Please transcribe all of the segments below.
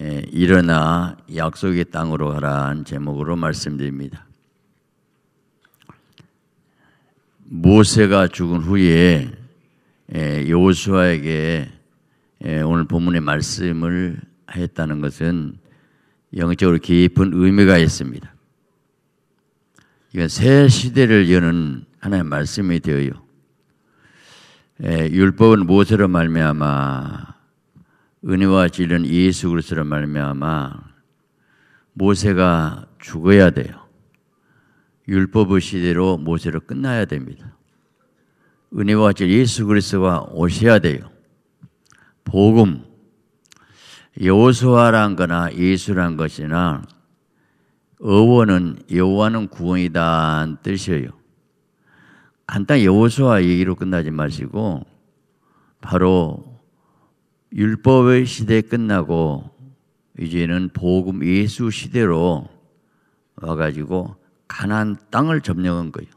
예, 일어나 약속의 땅으로 가라는 제목으로 말씀드립니다. 모세가 죽은 후에 예, 여호수아에게 예, 오늘 본문의 말씀을 했다는 것은 영적으로 깊은 의미가 있습니다. 이건 새 시대를 여는 하나의 말씀이 되어요. 율법은 모세로 말미암아 은혜와 진리는 예수 그리스도로 말미암아 모세가 죽어야 돼요. 율법의 시대로 모세로 끝나야 됩니다. 은혜와 진리 예수 그리스도가 오셔야 돼요. 복음 여호수아란 거나 예수란 것이나 어원은 여호와는 구원이다 뜻이에요. 간단 여호수아 얘기로 끝나지 마시고 바로 율법의 시대 끝나고 이제는 복음 예수 시대로 와가지고 가난안 땅을 점령한 거예요.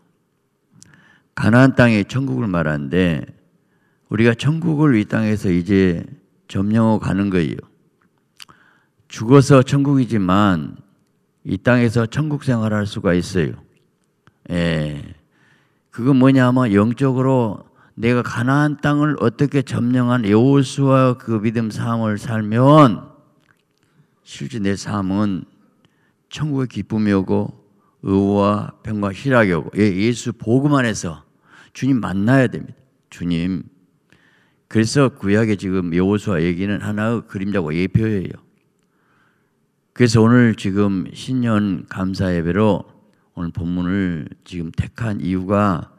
가난안 땅에 천국을 말하는데 우리가 천국을 이 땅에서 이제 점령하고 가는 거예요. 죽어서 천국이지만 이 땅에서 천국 생활할 수가 있어요. 예. 그건 뭐냐 하면 영적으로 내가 가나안 땅을 어떻게 점령한 여호수아 그 믿음 삶을 살면 실제 내 삶은 천국의 기쁨이 오고 의와 병과 희락이 오고 예, 예수 복음 안에서 주님 만나야 됩니다. 주님. 그래서 구약의 지금 여호수아 얘기는 하나의 그림자고 예표예요. 그래서 오늘 지금 신년 감사 예배로 오늘 본문을 지금 택한 이유가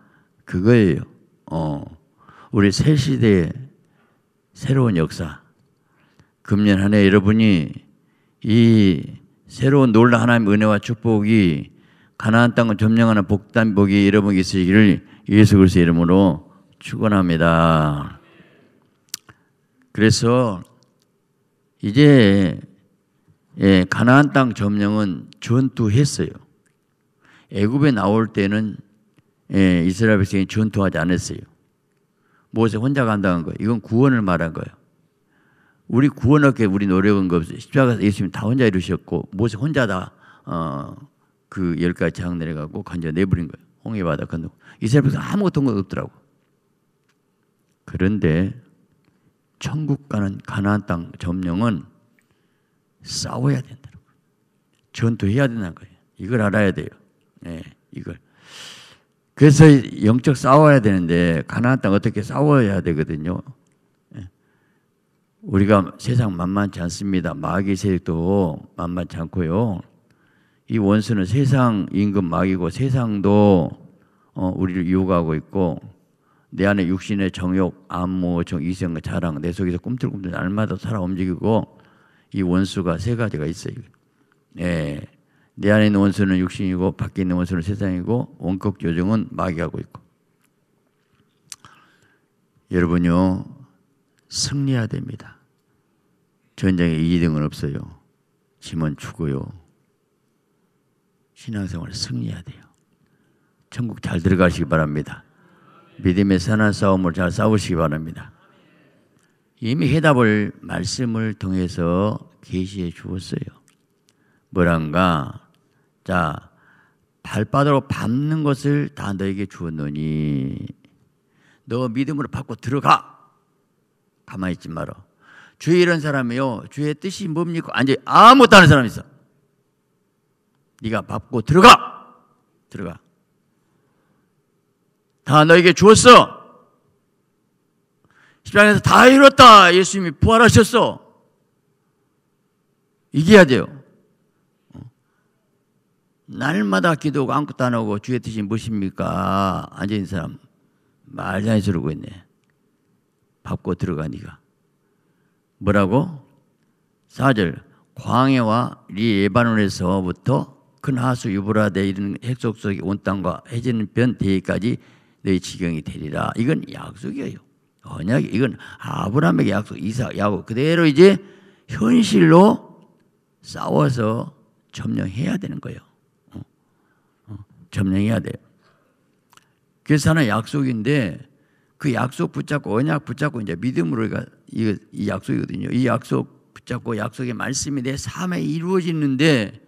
그거예요. 어, 우리 새 시대의 새로운 역사. 금년 한 해 여러분이 이 새로운 놀라 하나님 은혜와 축복이 가나안 땅을 점령하는 복단 복이 여러분에게 있으시기를 예수 그리스도 이름으로 축원합니다. 그래서 이제 예, 가나안 땅 점령은 전투했어요. 애굽에 나올 때는 예, 이스라엘 백성이 전투하지 않았어요. 모세 혼자 간다는 거예요. 이건 구원을 말한 거예요. 우리 구원 얻게 우리 노력은 거 없어요. 십자가에서 예수님 다 혼자 이루셨고 모세 혼자 다그열 어, 가지 장 내려가고 건져 내버린 거예요. 홍해 바다 건너. 이스라엘 백성 아무것도 없더라고. 그런데 천국 가는 가나안 땅 점령은 싸워야 된다는 전투해야 된다는 거예요. 이걸 알아야 돼요. 예, 이걸. 그래서 영적 싸워야 되는데 가나안 땅 어떻게 싸워야 되거든요. 예. 우리가 세상 만만치 않습니다. 마귀 세력도 만만치 않고요. 이 원수는 세상 임금 마귀고 세상도 어, 우리를 유혹하고 있고 내 안에 육신의 정욕, 암모, 정, 이생 자랑 내 속에서 꿈틀꿈틀 날마다 살아 움직이고 이 원수가 세 가지가 있어요. 예. 내 안에 있는 원수는 육신이고 밖에 있는 원수는 세상이고 원격 요정은 마귀하고 있고 여러분요 승리해야 됩니다. 전쟁에 이등은 기 없어요. 짐은 죽어요. 신앙생활에 승리해야 돼요. 천국 잘 들어가시기 바랍니다. 믿음의 선한 싸움을 잘 싸우시기 바랍니다. 이미 해답을 말씀을 통해서 계시해 주었어요. 뭐란가 자, 발바닥으로 밟는 것을 다 너에게 주었노니 너 믿음으로 받고 들어가. 가만히 있지 마라. 주의 이런 사람이요. 주의 뜻이 뭡니까? 아니, 아무것도 하는 사람 있어. 네가 받고 들어가. 들어가. 다 너에게 주었어. 십장에서 다 이뤘다. 예수님이 부활하셨어. 이겨야 돼요. 날마다 기도하고 아무것도 안 하고 주의 뜻이 무엇입니까? 앉아있는 사람 말장이 저고 있네. 밟고 들어가니까. 뭐라고? 4절 광해와 리에바논에서부터 큰 하수 유브라데 이르는 핵속 속의 온 땅과 해지는 변 대기까지 너희 지경이 되리라. 이건 약속이에요. 언약 이건 아브라함에게 약속, 이삭, 야곱 그대로 이제 현실로 싸워서 점령해야 되는 거예요. 점령해야 돼요. 그래서 약속인데 그 약속 붙잡고 언약 붙잡고 이제 믿음으로 이, 약속이거든요. 이 약속 붙잡고 약속의 말씀이 내 삶에 이루어지는데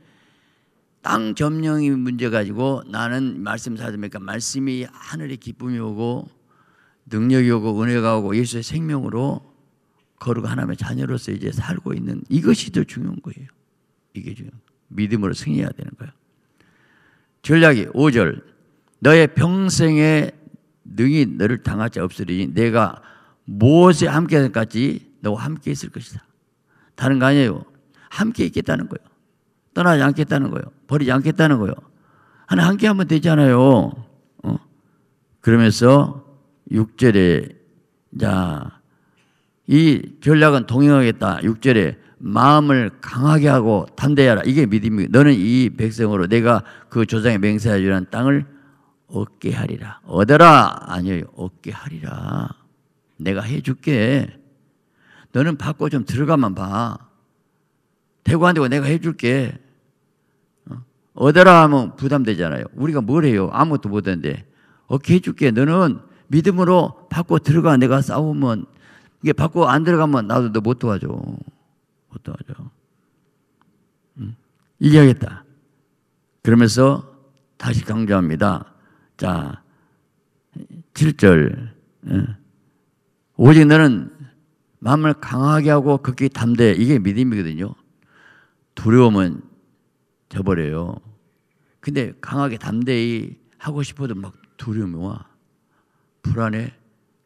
땅 점령이 문제 가지고 나는 말씀 사자니까 그러니까 말씀이 하늘의 기쁨이 오고 능력이 오고 은혜가 오고 예수의 생명으로 거룩 하나님의 자녀로서 이제 살고 있는 이것이 더 중요한 거예요. 이게 중요 믿음으로 승리해야 되는 거예요. 전략이 5절. 너의 평생에 능히 너를 당하지 없으리니 내가 무엇에 함께 할까지 너와 함께 있을 것이다. 다른 거 아니에요. 함께 있겠다는 거예요. 떠나지 않겠다는 거예요. 버리지 않겠다는 거예요. 하나 함께 하면 되잖아요. 어? 그러면서 6절에 자, 이 전략은 동행하겠다. 6절에 마음을 강하게 하고 담대하라. 이게 믿음이 너는 이 백성으로 내가 그 조상의 맹세하 주는 땅을 얻게 하리라. 얻어라. 아니요. 얻게 하리라. 내가 해 줄게. 너는 받고 좀 들어가만 봐. 대고 안 되고 내가 해 줄게. 어? 얻어라 하면 부담되잖아요. 우리가 뭘 해요? 아무것도 못하는데. 얻게 해줄게. 너는 믿음으로 받고 들어가. 내가 싸우면. 이게 받고 안 들어가면 나도 너 못 도와줘. 어떡하죠? 음? 이겨야겠다. 그러면서 다시 강조합니다. 자, 7절. 예. 오직 너는 마음을 강하게 하고 극히 담대. 이게 믿음이거든요. 두려움은 져버려요. 근데 강하게 담대히 하고 싶어도 막 두려움이 와. 불안해.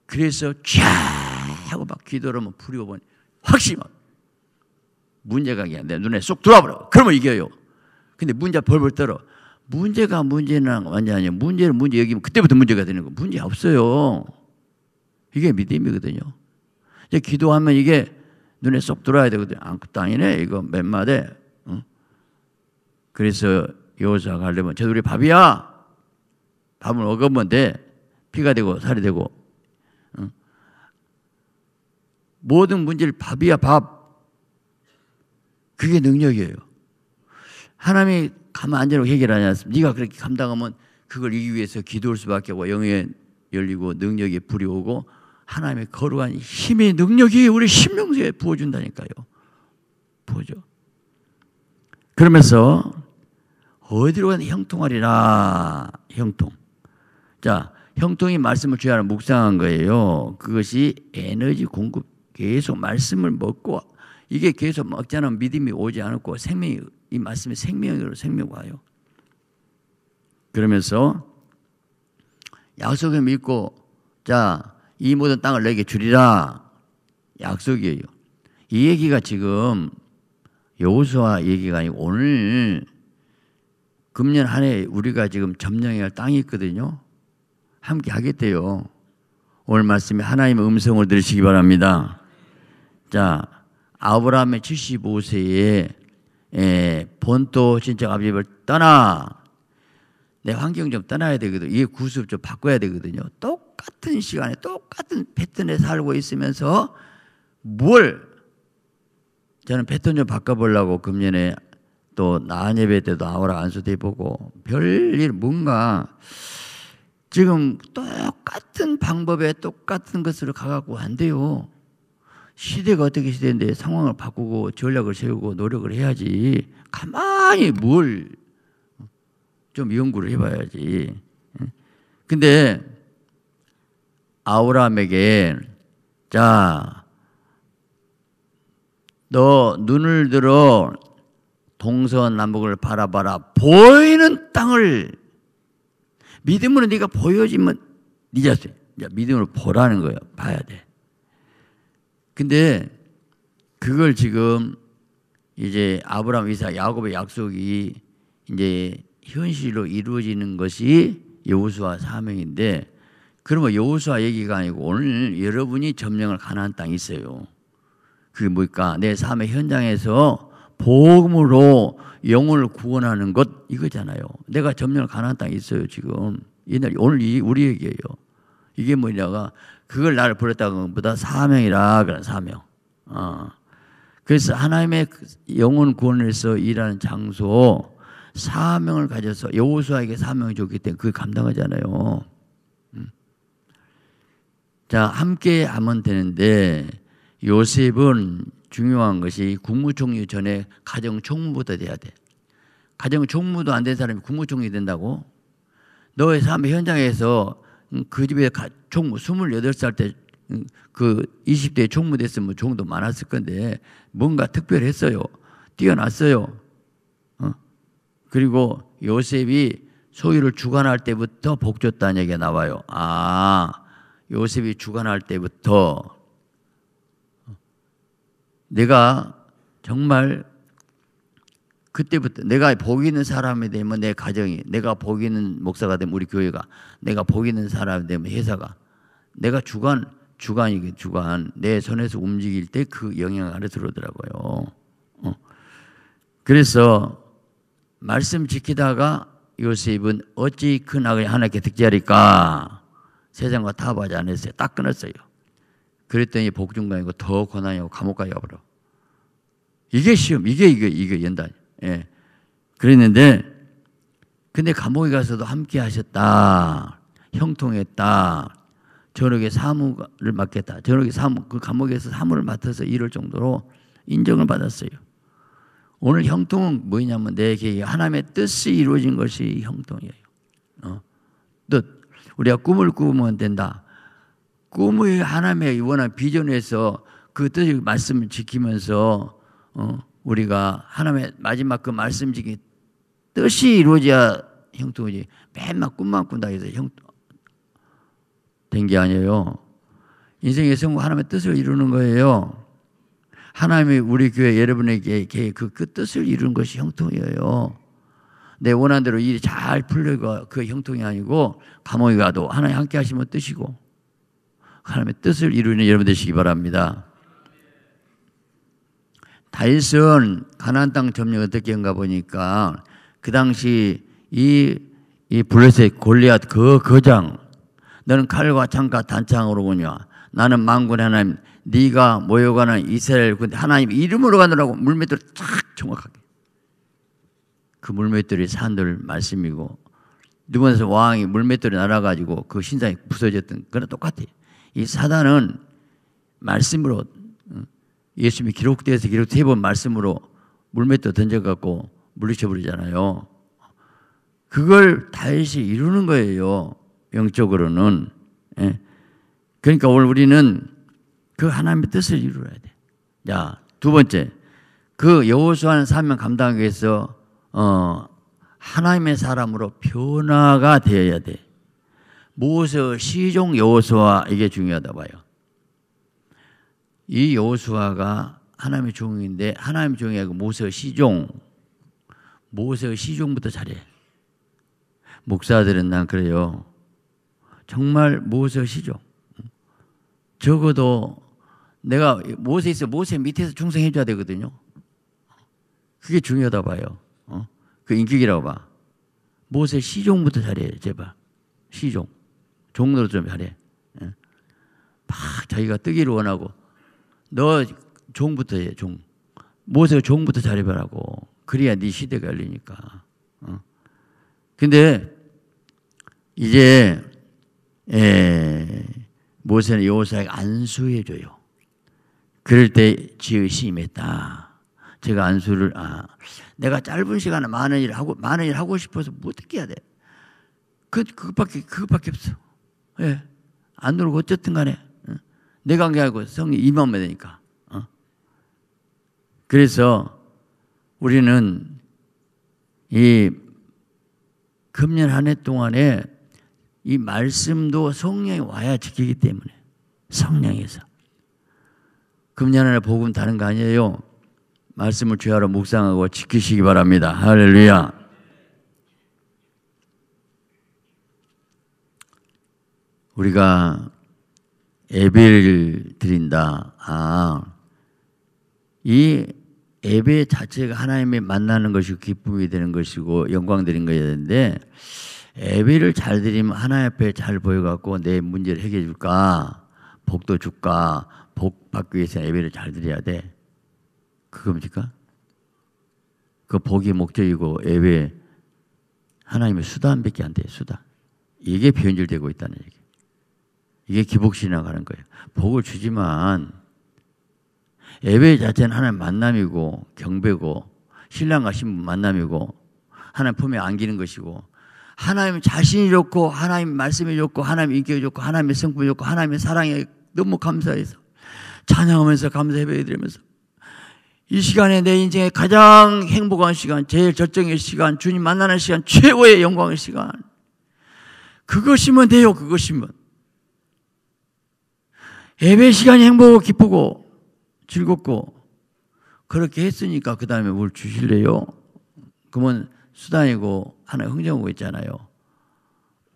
그래서 쫙 하고 막 기도를 하면 불이 오면 확실히 막 문제가 내 눈에 쏙 들어와버려. 그러면 이겨요. 근데 문제 벌벌 떨어. 문제가 문제는 완전 아니에요. 문제는 문제 여기면 그때부터 문제가 되는 거. 문제 없어요. 이게 믿음이거든요. 이제 기도하면 이게 눈에 쏙 들어야 되거든요. 안 그 땅이네 이거 몇 마대. 응? 그래서 여호사가 려면 저들이 밥이야. 밥을 먹으면 돼. 피가 되고 살이 되고. 응? 모든 문제를 밥이야 밥. 그게 능력이에요. 하나님이 가만 안전하 해결하지 않습니까? 네가 그렇게 감당하면 그걸 이기 위해서 기도할 수밖에 없고 영에 열리고 능력에 불이 오고 하나님의 거룩한 힘의 능력이 우리 신명수에 부어준다니까요. 부어줘. 그러면서 어디로 가는 형통하리라. 형통. 자, 형통이 말씀을 주야라 묵상한 거예요. 그것이 에너지 공급 계속 말씀을 먹고 이게 계속 먹자는 믿음이 오지 않았고 생명이 이 말씀이 생명으로 생명 와요. 그러면서 약속을 믿고 자 이 모든 땅을 내게 주리라 약속이에요. 이 얘기가 지금 여호수아 얘기가 아니고 오늘 금년 한 해 우리가 지금 점령해야 할 땅이 있거든요. 함께 하겠대요. 오늘 말씀에 하나님의 음성을 들으시기 바랍니다. 자, 아브라함의 75세에 예, 본토 친척 아비집을 떠나 내 환경 좀 떠나야 되거든. 이게 구습 좀 바꿔야 되거든요. 똑같은 시간에 똑같은 패턴에 살고 있으면서 뭘 저는 패턴 좀 바꿔보려고 금년에 또 나한 예배 때도 아우라 안수도 해보고 별일 뭔가 지금 똑같은 방법에 똑같은 것으로 가갖고 안 돼요. 시대가 어떻게 시대인데 상황을 바꾸고 전략을 세우고 노력을 해야지 가만히 뭘 좀 연구를 해봐야지. 근데 아우람에게 자, 너 눈을 들어 동서남북을 바라봐라. 보이는 땅을 믿음으로 네가 보여지면 네 자세. 믿음으로 보라는 거예요. 봐야 돼. 근데 그걸 지금 이제 아브라함, 이사 야곱의 약속이 이제 현실로 이루어지는 것이 여호수아 사명인데 그러면 여호수아 얘기가 아니고 오늘 여러분이 점령을 가나안 땅이 있어요. 그게 뭘까? 내 삶의 현장에서 복음으로 영혼을 구원하는 것 이거잖아요. 내가 점령을 가나안 땅에 있어요 지금. 옛날 오늘 이 우리 얘기예요. 이게 뭐냐가 그걸 나를 부렸다는 것보다 사명이라 그런 사명. 어. 그래서 하나님의 그 영혼 구원에서 일하는 장소 사명을 가져서 여호수아에게 사명을 줬기 때문에 그걸 감당하잖아요. 음. 자 함께 하면 되는데 요셉은 중요한 것이 국무총리 전에 가정총무보다 돼야 돼. 가정총무도 안 된 사람이 국무총리 된다고? 너의 삶 현장에서 음, 그 집에 가, 총 28살 때 그2 음, 0대 총무 됐으면 총도 많았을 건데 뭔가 특별했어요. 뛰어났어요. 어? 그리고 요셉이 소유를 주관할 때부터 복줬다는 얘기가 나와요. 아, 요셉이 주관할 때부터 어. 내가 정말 그때부터 내가 복이 있는 사람이 되면 내 가정이, 내가 복이 있는 목사가 되면 우리 교회가, 내가 복이 있는 사람이 되면 회사가, 내가 주관, 주관이게 주관, 내 손에서 움직일 때 그 영향 아래 들어오더라고요. 어. 그래서 말씀 지키다가 요셉은 어찌 큰 악을 하나님께 득지하리까? 세상과 타협하지 않았어요. 딱 끊었어요. 그랬더니 복중간이고 더 고난이고 감옥가지 가버려. 이게 시험, 이게 이게 이게 연단. 예. 그랬는데, 근데 감옥에 가서도 함께 하셨다. 형통했다. 저녁에 사무를 맡겠다. 저녁에 사무, 그 감옥에서 사무를 맡아서 이럴 정도로 인정을 받았어요. 오늘 형통은 뭐냐면 내 계획, 하나님의 뜻이 이루어진 것이 형통이에요. 어? 뜻. 우리가 꿈을 꾸면 된다. 꿈의 하나님의 원한 비전에서 그 뜻을 말씀을 지키면서 어? 우리가 하나님의 마지막 그 말씀지기 뜻이 이루어져야 형통이지 맨날 꿈만 꾼다 해서 형된 게 아니에요. 인생의 성공 하나님의 뜻을 이루는 거예요. 하나님이 우리 교회 여러분에게 그, 그 뜻을 이루는 것이 형통이에요. 내 원한 대로 일이 잘 풀려가 그 형통이 아니고 감옥에 가도 하나님 함께 하시면 뜻이고 하나님의 뜻을 이루는 여러분 되시기 바랍니다. 다윗은 가나안 땅 점령을 어떻게 한가 보니까 그 당시 이, 이 블레셋 골리앗 그 거장 너는 칼과 창과 단창으로 보냐 나는 망군 하나님 네가 모여가는 이스라엘 군대 하나님 이름으로 가느라고 물맷돌 쫙 정확하게 그 물맷돌이 산들 말씀이고 누구에서 왕이 물맷돌이 날아가지고 그 신상이 부서졌던 그런 똑같아요. 이 사단은 말씀으로 예수님이 기록돼서 기록돼 본 말씀으로 물맷도 던져갖고 물리쳐버리잖아요. 그걸 다윗이 이루는 거예요. 영적으로는. 예. 그러니까 오늘 우리는 그 하나님의 뜻을 이루어야 돼. 자, 두 번째. 그 여호수아는 사명 감당하기 위해서 어, 하나님의 사람으로 변화가 되어야 돼. 무엇을 시종 여호수아 이게 중요하다 봐요. 이 여호수아가 하나님의 종인데 하나님의 종이 아니고 모세의 시종. 모세의 시종부터 잘해. 목사들은 난 그래요. 정말 모세의 시종. 적어도 내가 모세 있어 모세 밑에서 충성해 줘야 되거든요. 그게 중요하다 봐요. 어? 그 인격이라고 봐. 모세 시종부터 잘해 제발. 시종. 종로좀 잘해. 막 예. 자기가 뜨기를 원하고 너 종부터 해, 종. 모세가 종부터 잘해봐라고. 그래야 네 시대가 열리니까. 어. 근데 이제 에, 예, 모세는 요사에게 안수해줘요. 그럴 때 지읒이 임했다. 제가 안수를 아 내가 짧은 시간에 많은 일 하고 많은 일 하고 싶어서 뭐 어떻게 해야 돼? 그 그것밖에 그것밖에 없어. 예. 안으로 어쨌든 간에 내 관계하고 성령 임하면 되니까. 어? 그래서 우리는 이 금년 한 해 동안에 이 말씀도 성령이 와야 지키기 때문에 성령에서 금년 안에 복음 다른 거 아니에요. 말씀을 죄하러 묵상하고 지키시기 바랍니다. 할렐루야. 우리가 예배를 드린다. 아, 이 예배 자체가 하나님의 만나는 것이 기쁨이 되는 것이고 영광 드린 거야 되는데 예배를 잘 드리면 하나님 앞에 잘 보여갖고 내 문제를 해결해 줄까 복도 줄까 복 받기 위해서 예배를 잘 드려야 돼 그겁니까? 그 복이 목적이고 예배 하나님의 수단밖에 안돼 수단 이게 변질되고 있다는 얘기 이게 기복신앙하는 거예요. 복을 주지만 예배 자체는 하나님 만남이고 경배고 신랑과 신부 만남이고 하나님 품에 안기는 것이고 하나님 자신이 좋고 하나님 말씀이 좋고 하나님 인격이 좋고 하나님의 성품이 좋고 하나님의 사랑에 너무 감사해서 찬양하면서 감사 예배 드리면서 이 시간에 내 인생의 가장 행복한 시간, 제일 절정의 시간, 주님 만나는 시간, 최고의 영광의 시간. 그것이면 돼요, 그것이면. 예배 시간이 행복하고 기쁘고 즐겁고 그렇게 했으니까 그 다음에 뭘 주실래요? 그러면 수단이고 하나 흥정하고 있잖아요.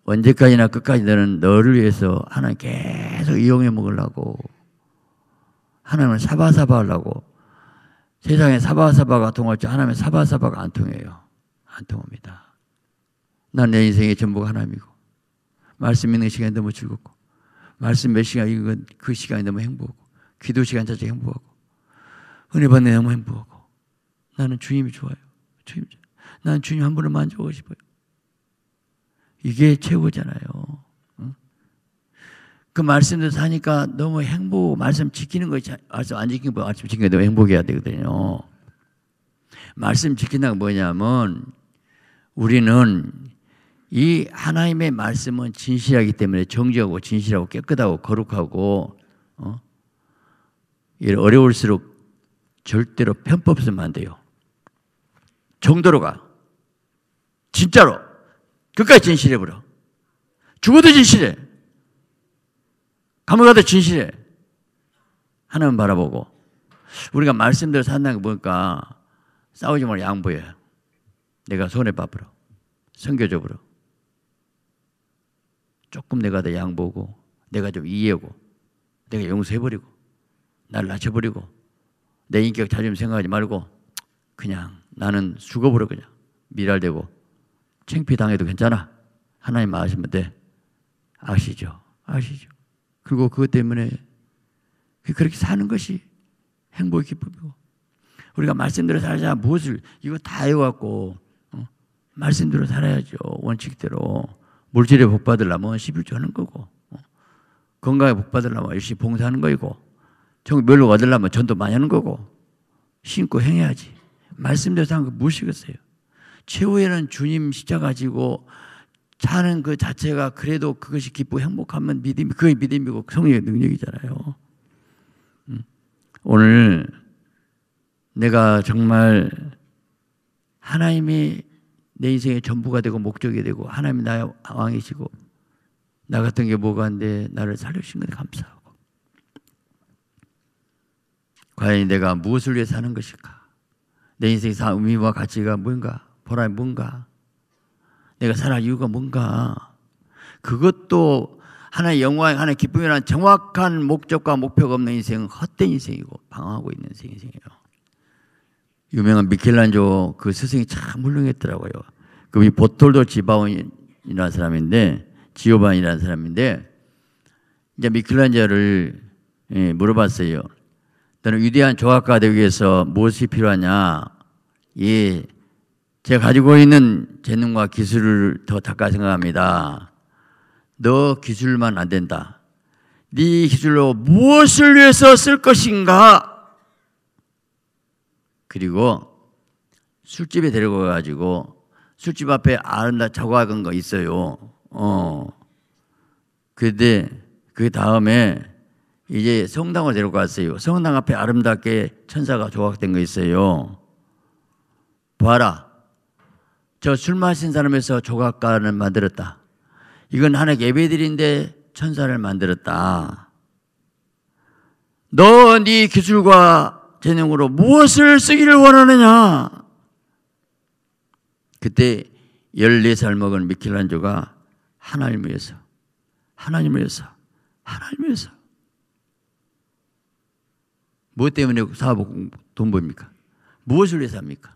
언제까지나 끝까지 너는 너를 위해서 하나 계속 이용해 먹으려고 하나님을 사바사바 하려고 세상에 사바사바가 통할 줄 하나님의 사바사바가 안 통해요. 안 통합니다. 난 내 인생의 전부가 하나님이고 말씀 있는 시간이 너무 즐겁고 말씀 몇 시간 읽은 그 시간이 너무 행복하고 기도 시간 자체 가 행복하고 은혜 받는 너무 행복하고 나는 주님이 좋아요. 주님 나는 주님 한 분을 만져보고 싶어요. 이게 최고잖아요. 응? 그 말씀도 사니까 너무 행복, 말씀 지키는 거, 말씀 안 지키는 거, 말씀 지키는 거 너무 행복해야 되거든요. 말씀 지킨다는 뭐냐면 우리는 이 하나님의 말씀은 진실하기 때문에 정직하고 진실하고 깨끗하고 거룩하고 어? 어려울수록 절대로 편법 스면안 돼요. 정도로 가. 진짜로. 끝까지 진실해 버려. 죽어도 진실해. 감옥 가도 진실해. 하나님 바라보고. 우리가 말씀대로 산다는 거 보니까 싸우지 말고 양보해. 내가 손에 밥으로. 성교적으로. 조금 내가 더양보고 내가 좀 이해하고 내가 용서해버리고 날 낮춰버리고 내 인격 자존심 생각하지 말고 그냥 나는 죽어버려 그냥 미랄되고 창피당해도 괜찮아 하나님 아시면 돼 네. 아시죠 아시죠 그리고 그것 때문에 그 그렇게 사는 것이 행복의 기쁨이고 우리가 말씀대로 살자 무엇을 이거 다 해왔고 어? 말씀대로 살아야죠 원칙대로 물질에 복 받으려면 11조 하는 거고 어? 건강에 복 받으려면 열심히 봉사하는 거이고 정멸로 얻으려면 전도 많이 하는 거고 신고 행해야지 말씀대로 하는 거 무엇이겠어요? 최후에는 주님 시작하시고 사는 그 자체가 그래도 그것이 기쁘고 행복하면 믿음 그게 믿음이고 성령의 능력이잖아요. 음. 오늘 내가 정말 하나님이 내 인생의 전부가 되고 목적이 되고 하나님 이 나의 왕이시고 나 같은 게 뭐가 안데 나를 살려주신 것에 감사하고 과연 내가 무엇을 위해 사는 것일까 내 인생의 의미와 가치가 뭔가 보람이 뭔가 내가 살아갈 이유가 뭔가 그것도 하나의 영광, 하나의 기쁨이라는 정확한 목적과 목표가 없는 인생은 헛된 인생이고 방황하고 있는 인생이에요. 유명한 미켈란조 그 스승이 참 훌륭했더라고요. 그이 보톨도 지바온이라는 사람인데 지오반이라는 사람인데 이제 미켈란조를 예, 물어봤어요. 너는 위대한 조각가 되기 위해서 무엇이 필요하냐? 예, 제가 가지고 있는 재능과 기술을 더 닦아 생각합니다. 너 기술만 안 된다. 네 기술로 무엇을 위해서 쓸 것인가? 그리고 술집에 데리고 가가지고 술집 앞에 아름다 자고은거 있어요. 어. 근데 그 다음에 이제 성당을 데리고 갔어요. 성당 앞에 아름답게 천사가 조각된 거 있어요. 봐라. 저 술 마신 사람에서 조각가를 만들었다. 이건 하나 의예배들인데 천사를 만들었다. 너 네 기술과 전용으로 무엇을 쓰기를 원하느냐? 그때 14살 먹은 미켈란조가 하나님 위해서, 하나님 위해서, 하나님 위해서. 무엇 뭐 때문에 사업하고 돈봅니까 무엇을 위해서 합니까?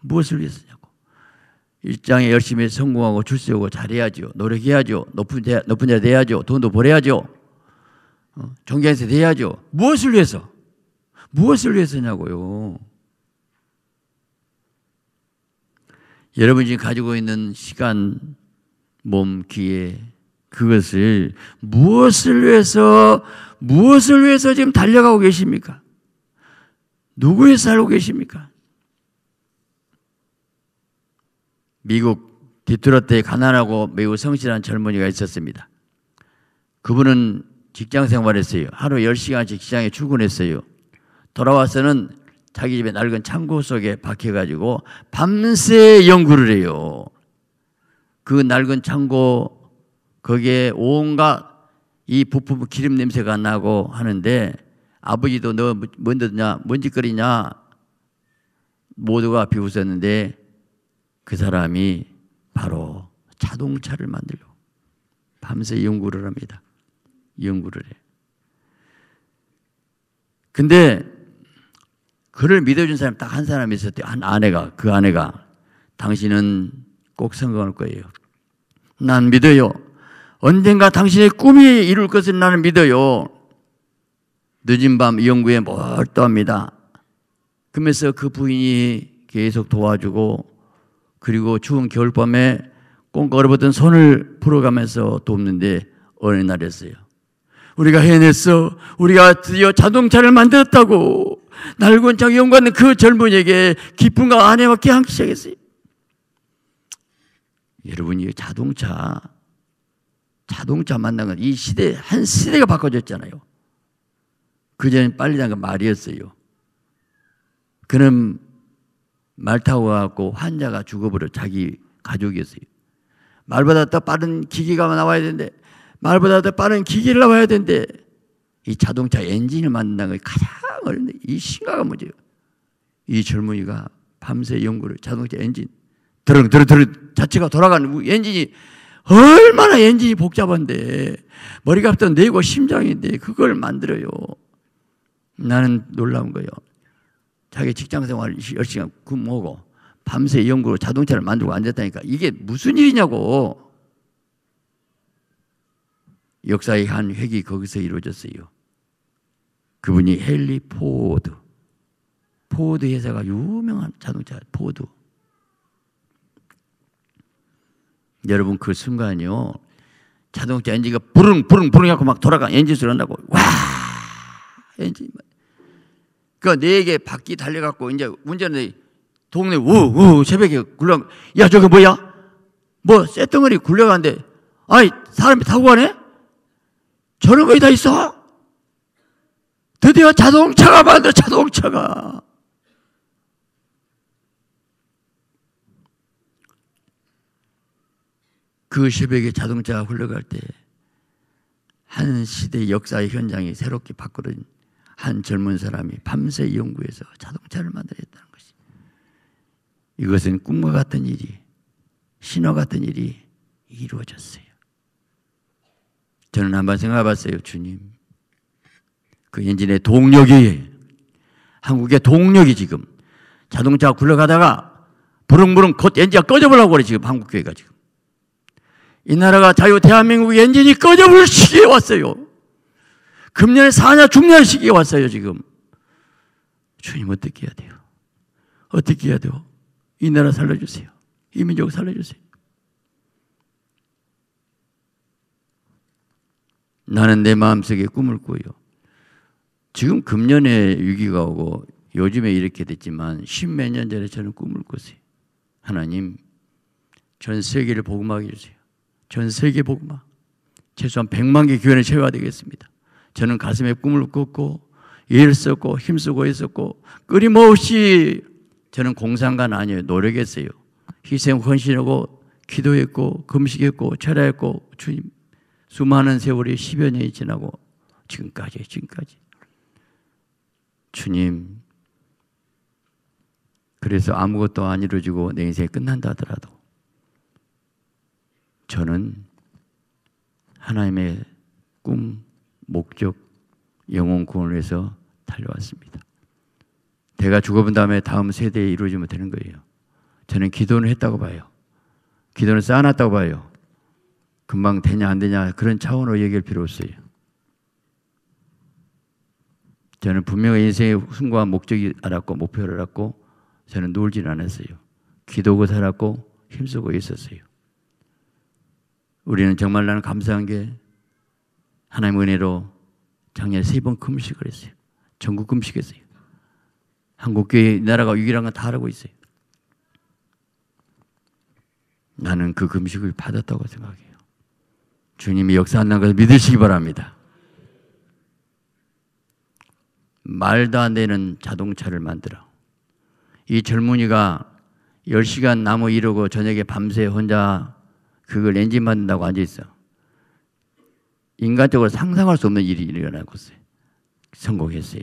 무엇을 위해서냐고. 일장에 열심히 성공하고 출세하고 잘해야죠. 노력해야죠. 높은, 대, 높은 자 돼야죠. 돈도 벌어야죠. 어? 존경해서 돼야죠. 무엇을 위해서? 무엇을 위해서냐고요. 여러분이 지금 가지고 있는 시간, 몸, 기회, 그것을 무엇을 위해서, 무엇을 위해서 지금 달려가고 계십니까? 누구에 살고 계십니까? 미국 디트로트에 가난하고 매우 성실한 젊은이가 있었습니다. 그분은 직장 생활했어요. 하루 10시간씩 시장에 출근했어요. 돌아와서는 자기 집에 낡은 창고 속에 박혀가지고 밤새 연구를 해요. 그 낡은 창고 거기에 온갖 이 부품 기름 냄새가 나고 하는데 아버지도 너 뭐, 뭔데냐 먼지거리냐 모두가 비웃었는데 그 사람이 바로 자동차를 만들고 밤새 연구를 합니다. 연구를 해. 근데 그를 믿어준 사람 딱 한 사람이 있었대요. 한 아내가, 그 아내가. 당신은 꼭 성공할 거예요. 난 믿어요. 언젠가 당신의 꿈이 이룰 것을 나는 믿어요. 늦은 밤 연구에 몰두합니다. 그러면서 그 부인이 계속 도와주고 그리고 추운 겨울밤에 꽁꽁 얼어붙은 손을 풀어가면서 돕는데 어느 날이었어요. 우리가 해냈어. 우리가 드디어 자동차를 만들었다고. 낡은 짝 영관은 그젊은에게 기쁨과 안애와 깨앙기 시작했어요. 여러분이 자동차, 자동차 만난 건 이 시대, 한 시대가 바꿔졌잖아요. 그전에 빨리 난건 말이었어요. 그는 말 타고 와갖고 환자가 죽어버려 자기 가족이었어요. 말보다 더 빠른 기계가 나와야 되는데, 말보다 더 빠른 기계를 나와야 되는데, 이 자동차 엔진을 만든다는 게 가장 걸린다. 이 심각한 문제예요. 이 젊은이가 밤새 연구를 자동차 엔진 드렁 드렁 드렁 자체가 돌아가는 엔진이 얼마나 엔진이 복잡한데 머리가 앞던 뇌고 심장인데 그걸 만들어요. 나는 놀라운 거예요. 자기 직장 생활 10시간 근무하고 밤새 연구로 자동차를 만들고 앉았다니까 이게 무슨 일이냐고. 역사의 한 획이 거기서 이루어졌어요. 그분이 헨리 포드. 포드 회사가 유명한 자동차 포드. 여러분 그 순간요. 이 자동차 엔진이 부릉 부릉 부릉 해갖고막 돌아가 엔진 소리 난다고. 와! 엔진 그러니까 네개 바퀴 달려 갖고 이제 운전해 동네 우우 새벽에 굴러 야 저게 뭐야? 뭐 쇳덩어리 굴려가는데 아이 사람이 타고 가네? 저런 거에 다 있어? 드디어 자동차가 만든 자동차가. 그 새벽에 자동차가 흘러갈 때 한 시대 역사의 현장이 새롭게 바꾸는 한 젊은 사람이 밤새 연구해서 자동차를 만들었다는 것이 이것은 꿈과 같은 일이 신화 같은 일이 이루어졌어요. 저는 한번 생각해 봤어요, 주님. 그 엔진의 동력이 한국의 동력이 지금 자동차 굴러가다가 부릉부릉 곧 엔진이 꺼져버리려고 그래 지금 한국교회가 지금 이 나라가 자유 대한민국 엔진이 꺼져버릴 시기에 왔어요 금년에 사냐 중냐 시기에 왔어요 지금 주님 어떻게 해야 돼요? 어떻게 해야 돼요? 이 나라 살려주세요 이 민족 살려주세요 나는 내 마음속에 꿈을 꾸요 지금 금년에 위기가 오고 요즘에 이렇게 됐지만 십몇 년 전에 저는 꿈을 꿨어요. 하나님, 전 세계를 복음하게 해주세요. 전 세계 복음화. 최소한 1만개 교회를 채워야 되겠습니다. 저는 가슴에 꿈을 꿨고, 일 썼고, 힘쓰고 했었고, 끊임없이 저는 공상관 아니에요. 노력했어요. 희생, 헌신하고, 기도했고, 금식했고, 철야했고, 주님, 수많은 세월이 1여 년이 지나고, 지금까지, 지금까지. 주님, 그래서 아무것도 안 이루어지고 내 인생이 끝난다 하더라도 저는 하나님의 꿈, 목적, 영혼 구원을 위해서 달려왔습니다. 내가 죽어본 다음에 다음 세대에 이루어지면 되는 거예요. 저는 기도는 했다고 봐요. 기도는 쌓아놨다고 봐요. 금방 되냐 안 되냐 그런 차원으로 얘기할 필요 없어요. 저는 분명히 인생의 승과 목적이 알았고 목표를 알았고 저는 놀진 않았어요. 기도고 살았고 힘쓰고 있었어요. 우리는 정말 나는 감사한 게 하나님 의 은혜로 작년에 세 번 금식을 했어요. 전국 금식했어요. 한국교회 나라가 유일한 건다 알고 있어요. 나는 그 금식을 받았다고 생각해요. 주님이 역사한다는 것을 믿으시기 바랍니다. 말도 안 되는 자동차를 만들어. 이 젊은이가 10시간 나무 이루고 저녁에 밤새 혼자 그걸 엔진 만든다고 앉아있어. 인간적으로 상상할 수 없는 일이 일어나고 있어요. 성공했어요.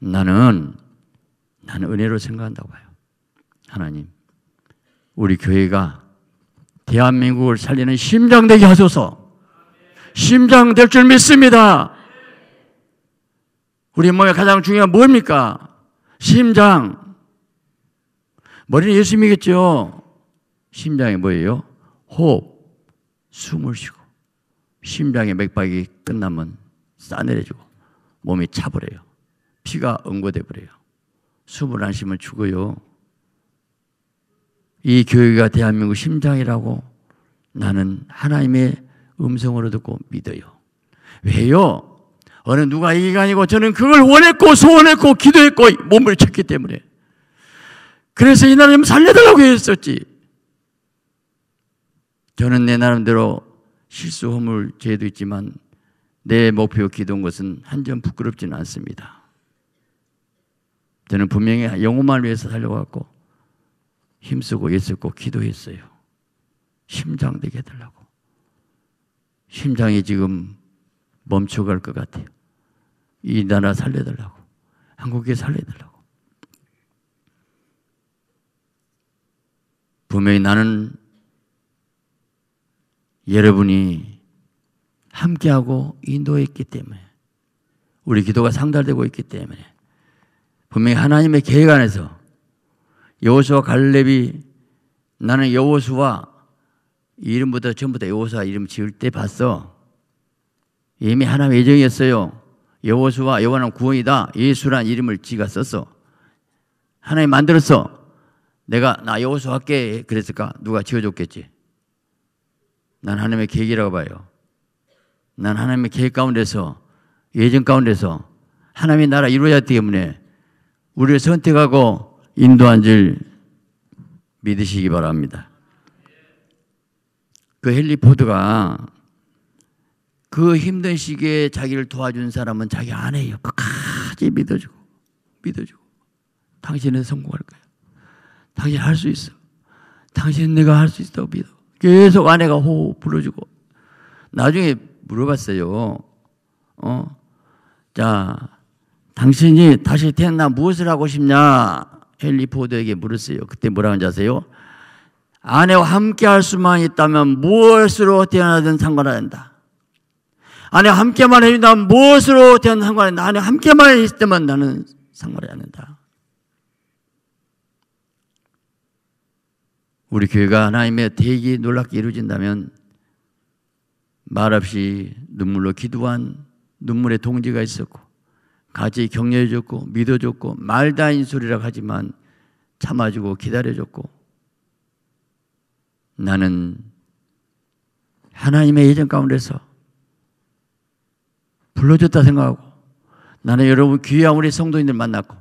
나는, 나는 은혜로 생각한다고 봐요. 하나님. 우리 교회가 대한민국을 살리는 심장되게 하소서. 심장될 줄 믿습니다. 우리 몸에 가장 중요한 뭡니까? 심장. 머리는 예수님이겠죠. 심장이 뭐예요? 호흡. 숨을 쉬고. 심장의 맥박이 끝나면 싸늘해지고 몸이 차버려요. 피가 응고돼 버려요. 숨을 안 쉬면 죽어요. 이 교회가 대한민국 심장이라고 나는 하나님의 음성으로 듣고 믿어요. 왜요? 어느 누가 이기가 아니고 저는 그걸 원했고 소원했고 기도했고 몸을 쳤기 때문에 그래서 이 나라를 살려달라고 했었지. 저는 내 나름대로 실수 허물 죄도 있지만 내 목표 기도인 것은 한 점 부끄럽지는 않습니다. 저는 분명히 영혼만 위해서 살려고 갖 힘쓰고 애쓰고 기도했어요. 심장 되게 해달라고. 심장이 지금 멈춰갈 것 같아요. 이 나라 살려달라고. 한국에 살려달라고. 분명히 나는 여러분이 함께하고 인도했기 때문에 우리 기도가 상달되고 있기 때문에 분명히 하나님의 계획 안에서 여호수와 갈렙이 나는 여호수와 이름부터 전부 다여호수와 이름 지을 때 봤어. 이미 하나님의 예정이었어요. 여호수와 여호와는 구원이다. 예수란 이름을 지가 썼어. 하나님 만들었어. 내가 나 여호수아께 그랬을까? 누가 지어줬겠지. 난 하나님의 계획이라고 봐요. 난 하나님의 계획 가운데서 예정 가운데서 하나님의 나라 이루어졌기 때문에 우리를 선택하고 인도한 줄 믿으시기 바랍니다. 그 헨리 포드가 그 힘든 시기에 자기를 도와준 사람은 자기 아내예요. 끝까지 믿어주고, 믿어주고. 당신은 성공할 거야. 당신 할 수 있어. 당신은 내가 할 수 있다고 믿어. 계속 아내가 호호 불러주고. 나중에 물어봤어요. 어, 자, 당신이 다시 태어나 무엇을 하고 싶냐? 헨리 포드에게 물었어요. 그때 뭐라고 하는지 아세요? 아내와 함께 할 수만 있다면 무엇으로 태어나든 상관한다. 안에 함께만 해준다면 무엇으로 된 상관이 나 안에 함께만 있을 때만 나는 상관이 않는다. 우리 교회가 하나님의 대기 놀랍게 이루어진다면 말없이 눈물로 기도한 눈물의 동지가 있었고 같이 격려해줬고 믿어줬고 말다인 소리라 하지만 참아주고 기다려줬고 나는 하나님의 예정 가운데서 불러줬다 생각하고 나는 여러분 귀한 우리 성도인들 만났고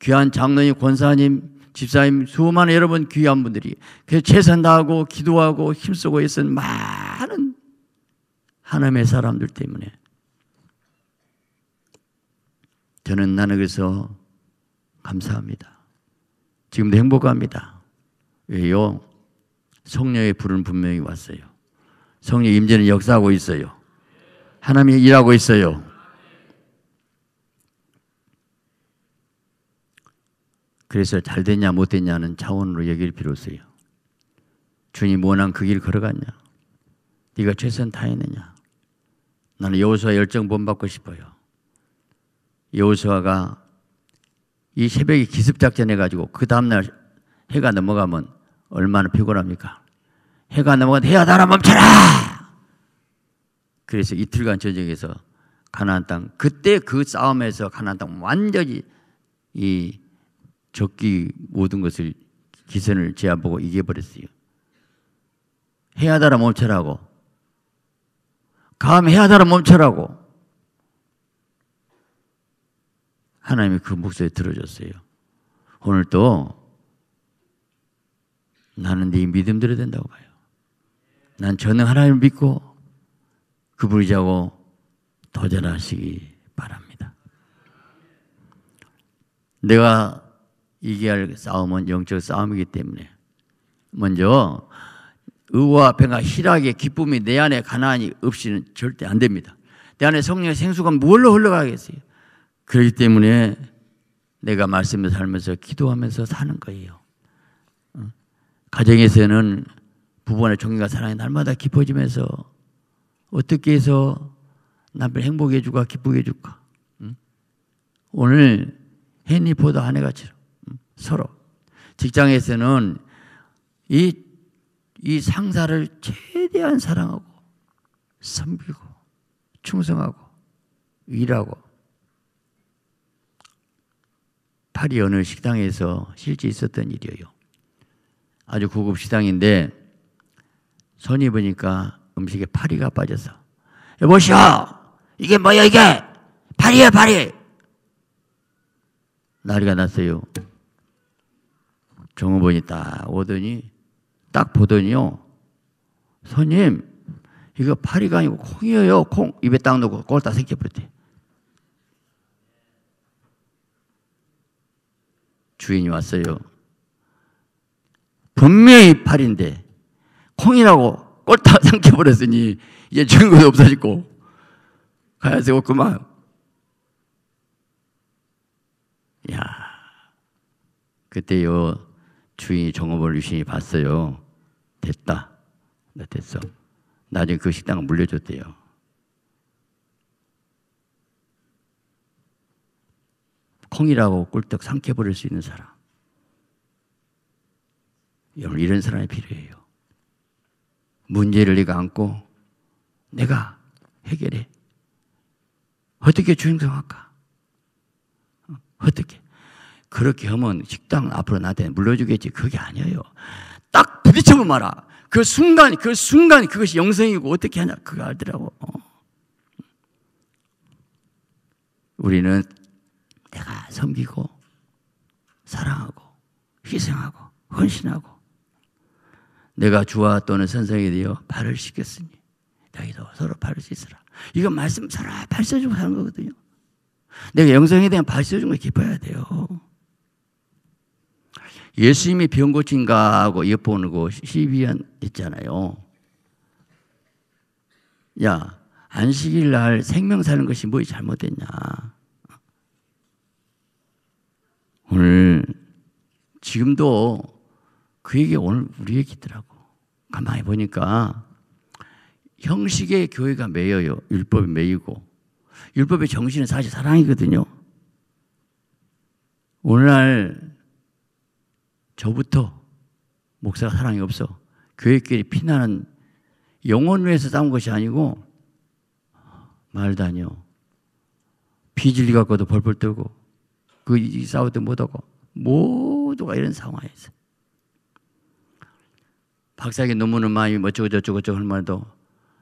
귀한 장로님, 권사님, 집사님 수많은 여러분 귀한 분들이 그 최선 다하고 기도하고 힘쓰고 있은 많은 하나님의 사람들 때문에 저는 나는 그래서 감사합니다. 지금도 행복합니다. 왜요? 성령의 불은 분명히 왔어요. 성령 임재는 역사하고 있어요. 하나님이 일하고 있어요. 그래서 잘 됐냐 못 됐냐는 차원으로 여길 필요 없어요. 주님 원한 뭐 그길 걸어갔냐? 네가 최선 다했느냐? 나는 여호수아 열정 본받고 싶어요. 여호수아가 이 새벽에 기습 작전 해가지고 그 다음날 해가 넘어가면 얼마나 피곤합니까? 해가 넘어가면 해야 달아 멈춰라! 그래서 이틀간 전쟁에서 가나안 땅 그때 그 싸움에서 가나안 땅 완전히 이 적기 모든 것을 기선을 제압하고 이겨버렸어요. 해하다라 멈춰라고. 감 해하다라 멈춰라고. 하나님이 그 목소리 들어줬어요. 오늘 또 나는 네 믿음 들어야 된다고 봐요. 난 전능 하나님을 믿고 그분이자고 도전하시기 바랍니다. 내가 이겨할 싸움은 영적 싸움이기 때문에 먼저 의와 평화, 희락의 기쁨이 내 안에 가난이 없이는 절대 안 됩니다. 내 안에 성령의 생수가 뭘로 흘러가겠어요? 그렇기 때문에 내가 말씀을 살면서 기도하면서 사는 거예요. 어? 가정에서는 부부의 종교가 사랑이 날마다 깊어지면서 어떻게 해서 남편 행복해 주고 기쁘게 해줄까? 응? 오늘 헨리포드 아내같이 응? 서로 직장에서는 이, 이 상사를 최대한 사랑하고 섬기고 충성하고 일하고 파리 어느 식당에서 실제 있었던 일이에요. 아주 고급 식당인데 손이 보니까 음식에 파리가 빠져서 여보시오 이게 뭐야 이게 파리야 파리 난리가 났어요. 종업원이 딱 오더니 딱 보더니요 손님 이거 파리가 아니고 콩이에요 콩 입에 딱 넣고 꼴다새겨버렸대 주인이 왔어요. 분명히 파리인데 콩이라고 꼴다 삼켜버렸으니 이제 증거도 없어지고 가야 되겠구만. 야 그때요 주인이 종업을 유심히 봤어요. 됐다. 나 됐어. 나중에 그 식당을 물려줬대요. 콩이라고 꿀떡 삼켜버릴 수 있는 사람. 여러분, 이런 사람이 필요해요. 문제를 네가 안고 내가 해결해. 어떻게 주인성할까 어, 어떻게? 그렇게 하면 식당 앞으로 나한테 물러주겠지. 그게 아니에요. 딱 부딪히면 말아. 그 순간, 그 순간 그것이 영생이고 어떻게 하냐. 그거 알더라고. 어. 우리는 내가 섬기고, 사랑하고, 희생하고, 헌신하고, 내가 주와 또는 선생에 되어 발을 씻겠으니 너희도 서로 발을 씻으라. 이거 말씀 서로 발 써주고 하는 거거든요. 내가 영성에 대한 발 써준 걸 기뻐야 해 돼요. 예수님이 병 고친가 하고 엿보는 거 시비한 있잖아요. 야, 안식일 날 생명 사는 것이 뭐이 잘못됐냐. 오늘 지금도 그얘기 오늘 우리 얘기더라고. 가만히 보니까 형식의 교회가 매여요. 율법이 매이고. 율법의 정신은 사실 사랑이거든요. 오늘날 저부터 목사가 사랑이 없어. 교회끼리 피나는 영혼 위해서 싸운 것이 아니고 말도아니요비질리 갖고도 벌벌 떨고 그 싸우도 못하고 모두가 이런 상황에서 박사에게 논문을 많이 어쩌고 저쩌고 저쩌고 할 말도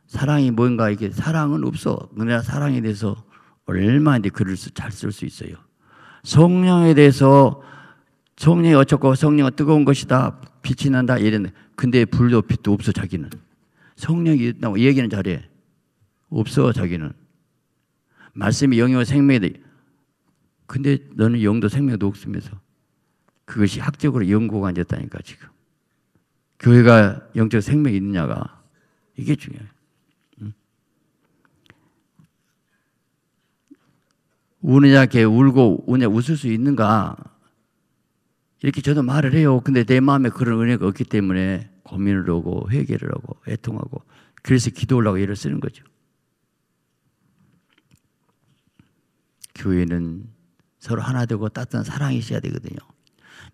사랑이 뭔가 이게 사랑은 없어. 내가 사랑에 대해서 얼마나 글을 잘 쓸 수 있어요. 성령에 대해서 성령이 어쩌고 성령은 뜨거운 것이다. 빛이 난다. 이랬는데 근데 불도 빛도 없어 자기는. 성령이 있다고 얘기는 잘해. 없어 자기는. 말씀이 영이와 생명이다. 근데 너는 영도 생명도 없으면서 그것이 학적으로 연구가 안 됐다니까 지금. 교회가 영적 생명이 있느냐가 이게 중요해요. 음. 우느냐 개 울고 우냐 웃을 수 있는가 이렇게 저도 말을 해요. 근데 내 마음에 그런 은혜가 없기 때문에 고민을 하고 회개를 하고 애통하고 그래서 기도를 하고 일을 쓰는 거죠. 교회는 서로 하나 되고 따뜻한 사랑이 있어야 되거든요.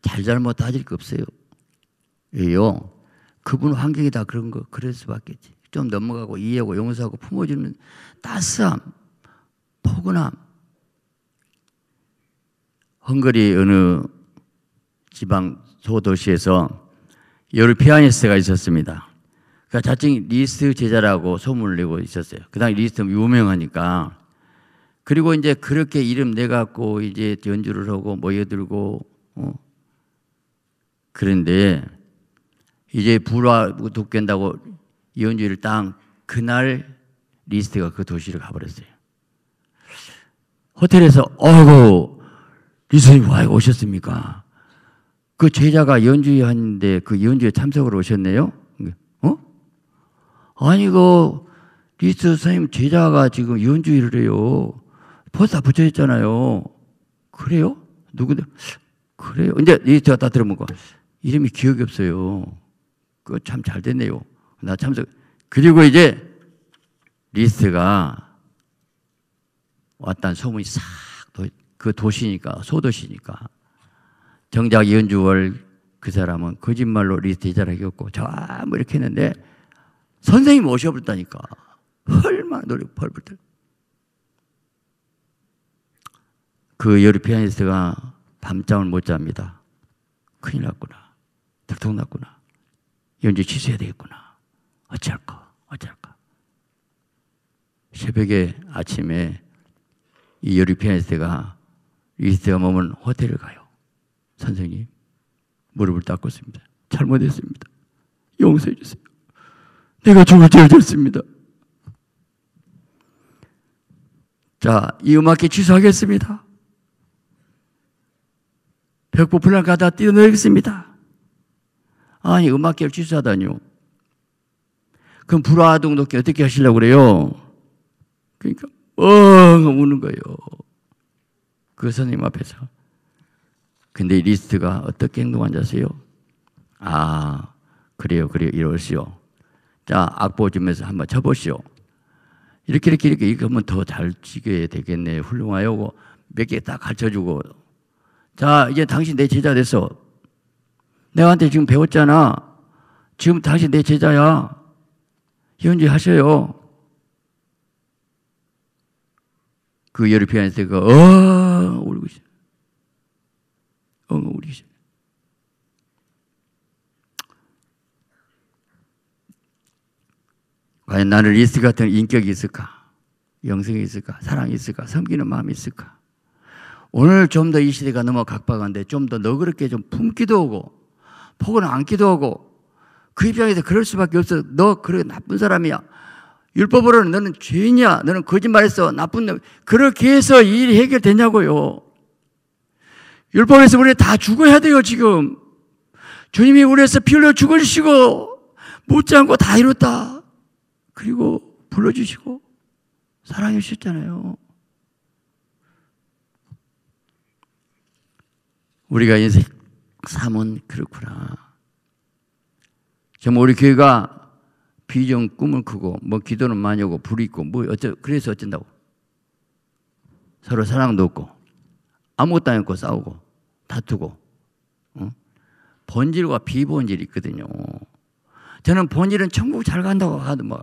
잘잘못 따질 거 없어요. 예요. 그분 환경이 다 그런 거 그럴 수밖에 있지. 좀 넘어가고 이해하고 용서하고 품어주는 따스함, 포근함. 헝거리 어느 지방 소도시에서 열러 피아니스트가 있었습니다. 그 자칭 리스트 제자라고 소문을 내고 있었어요. 그 당시 리스트 유명하니까. 그리고 이제 그렇게 이름 내갖고 이제 연주를 하고 모여들고, 어. 그런데 이제 불화하고 겠다고 이혼주의를 딱 그날 리스트가 그 도시를 가버렸어요. 호텔에서 어이구 리스님 와 오셨습니까? 그 제자가 연주회 하는데 그 연주회 참석을 오셨네요. 어? 아니 그 리스 선생님 제자가 지금 연주회를 해요. 포스터 붙여있잖아요. 그래요? 누군데? 그래요? 이제 리가다 들어본 거. 이름이 기억이 없어요. 그참잘 됐네요. 나 참석. 그리고 이제 리스트가 왔다는 소문이 싹, 그 도시니까, 소도시니까. 정작 연주월 그 사람은 거짓말로 리스트 이자를 했고, 전부 뭐 이렇게 했는데, 선생님 오셔버렸다니까. 얼마나 노력 벌벌들. 그 여리 피아니스트가 밤잠을 못 잡니다. 큰일 났구나. 들통났구나. 연주 취소해야 되겠구나. 어찌할까어찌할까 새벽에 아침에 이열리 피아니스트가 리스트가 머문 호텔을 가요. 선생님 무릎을 닦았습니다. 잘못했습니다. 용서해 주세요. 내가 죽을 죄를 졌습니다. 자, 이 음악회 취소하겠습니다. 벽보 플랑 가다 뛰어내리겠습니다. 아니, 음악계를 취소하다니요. 그럼 불화 동독회 어떻게 하시려고 그래요? 그러니까, 엉! 우는 거예요. 그 선생님 앞에서. 근데 리스트가 어떻게 행동한 자세요? 아, 그래요, 그래요, 이러시오. 자, 악보 주면서 한번 쳐보시오. 이렇게, 이렇게, 이렇게, 이렇게 하면 더잘 치게 되겠네. 훌륭하여고, 몇개딱 가르쳐주고. 자, 이제 당신 내 제자 됐어. 내한테 지금 배웠잖아. 지금 당신 내 제자야. 현재 하셔요. 그 예루피안에서가 어 울고 있어. 엉 어, 울고 있어. 과연 나는 리스 같은 인격이 있을까? 영성이 있을까? 사랑이 있을까? 섬기는 마음이 있을까? 오늘 좀 더 이 시대가 너무 각박한데 좀 더 너그럽게 좀 품기도 오고 혹은 안 기도하고 그 입장에서 그럴 수밖에 없어. 너 그래 나쁜 사람이야. 율법으로는 너는 죄인이야. 너는 거짓말했어. 나쁜 놈. 그렇게 해서 이 일이 해결되냐고요. 율법에서 우리 다 죽어야 돼요, 지금. 주님이 우리에서 피 흘려 죽으시고, 못지않고 다 이뤘다. 그리고 불러주시고, 사랑해 주셨잖아요. 우리가 인생, 삼은 그렇구나. 정 우리 교회가 비전 꿈을 크고 뭐 기도는 많이 오고 불이 있고 뭐 어쩌 그래서 어쩐다고 서로 사랑도 없고 아무것도 안 했고 싸우고 다투고 어? 본질과 비본질이 있거든요. 저는 본질은 천국 잘 간다고 하도 뭐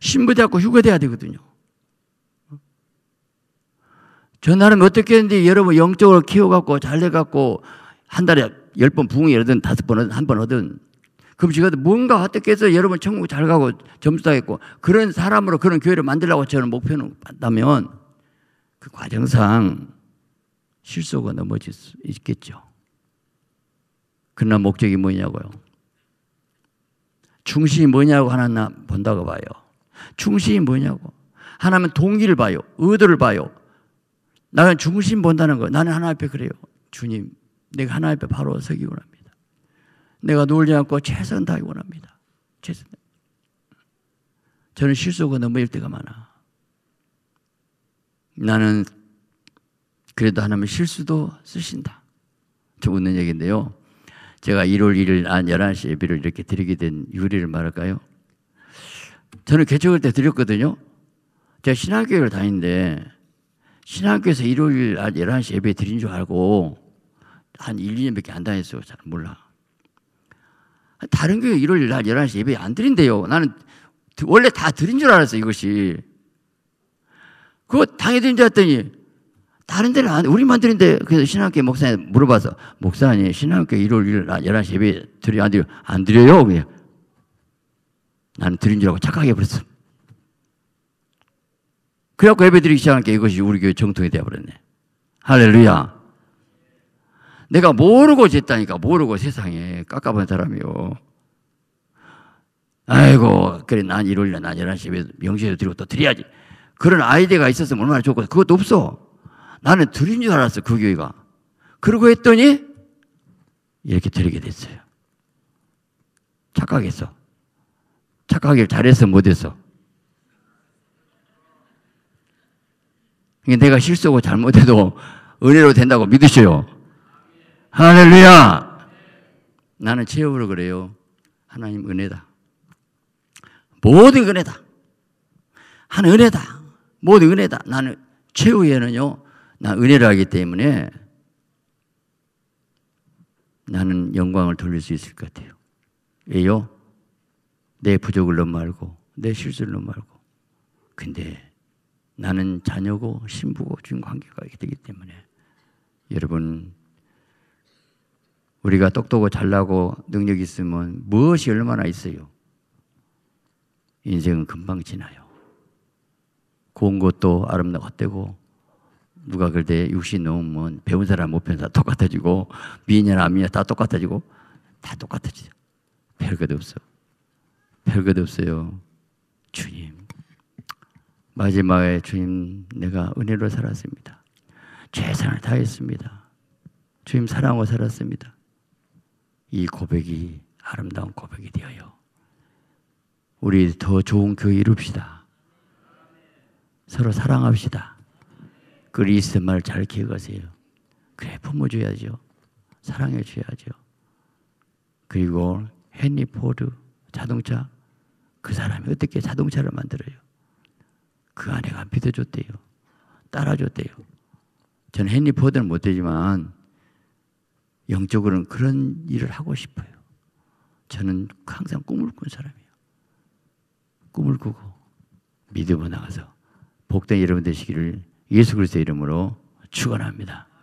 신부 잡고 휴거돼야 되거든요. 저 나름 어떻게 했는데 여러분 영적으로 키워갖고 잘 돼갖고 한 달에 열번 부흥이 하든 다섯 번 하든 한번 하든 그럼 지금 뭔가 하뜻께서 여러분 천국 잘 가고 점수 따겠고 그런 사람으로 그런 교회를 만들라고 저는 목표는 봤다면그 과정상 실수가 넘어질 수 있겠죠. 그러나 목적이 뭐냐고요. 중심이 뭐냐고 하나 본다고 봐요. 중심이 뭐냐고. 하나면 동기를 봐요. 의도를 봐요. 나는 중심 본다는 거 나는 하나 앞에 그래요. 주님, 내가 하나님 앞에 바로 서기 원합니다. 내가 놀지 않고 최선 다하기 원합니다. 최선. 저는 실수가 넘어질 때가 많아. 나는 그래도 하나님 실수도 쓰신다. 저 웃는 얘기인데요. 제가 1월 1일 낮 11시 아, 예비를 이렇게 드리게 된 유리를 말할까요? 저는 개척할 때 드렸거든요. 제가 신학교를 다닌데 신학교에서 일요일 낮 11시 예배 드린 줄 알고 한 1, 2년밖에 안 다녔어요. 잘 몰라. 다른 교회 일요일 날 11시 예배 안 드린대요. 나는 원래 다 드린 줄 알았어, 이것이. 그거 당해 드린 줄 알았더니, 다른 데는 안, 우리만 드린데, 그래서 신학교 목사님 물어봐서, 목사님, 신학교 일요일 날 11시 예배 드려, 안 드려? 안 드려요? 그냥. 나는 드린 줄 알고 착각해 버렸어. 그래갖고 예배 드리기 시작한 게 이것이 우리 교회 정통이 되어버렸네. 할렐루야. 내가 모르고 짓다니까 모르고 세상에 깝깝한 사람이요. 아이고 그래 난 일요일날 난 11시에 명시에도 드리고 또 드려야지. 그런 아이디어가 있었으면 얼마나 좋고 그것도 없어. 나는 드린 줄 알았어 그 교회가. 그러고 했더니 이렇게 드리게 됐어요. 착각했어. 착각을 잘해서 못해서. 그러니까 내가 실수하고 잘못해도 은혜로 된다고 믿으셔요. 할렐루야! 나는 체험으로 그래요. 하나님 은혜다. 모든 은혜다. 하나 은혜다. 모든 은혜다. 나는 최후에는요, 나 은혜를 하기 때문에 나는 영광을 돌릴 수 있을 것 같아요. 왜요? 내 부족을 넘말고내 실수를 너무 고 근데 나는 자녀고, 신부고, 지금 관계가 있기 때문에 여러분, 우리가 똑똑하고 잘나고 능력 있으면 무엇이 얼마나 있어요? 인생은 금방 지나요. 고운 것도 아름다워 헛고 누가 그때 60 넘으면 배운 사람 못 배운 사람 똑같아지고 미인나미인다 똑같아지고 다 똑같아지죠. 별것 없어. 별것 없어요. 주님. 마지막에 주님 내가 은혜로 살았습니다. 최선을 다했습니다. 주님 사랑으로 살았습니다. 이 고백이 아름다운 고백이 되어요. 우리 더 좋은 교회 이룹시다. 서로 사랑합시다. 그리스도 말잘 기억하세요. 그래 품어줘야죠. 사랑해 줘야죠. 그리고 헨리 포드 자동차 그 사람이 어떻게 자동차를 만들어요? 그 아내가 믿어줬대요. 따라줬대요. 전 헨리 포드는 못되지만 영적으로는 그런 일을 하고 싶어요. 저는 항상 꿈을 꾼 사람이에요. 꿈을 꾸고 믿음으로 나가서 복된 여러분 되시기를 예수 그리스도의 이름으로 축원합니다.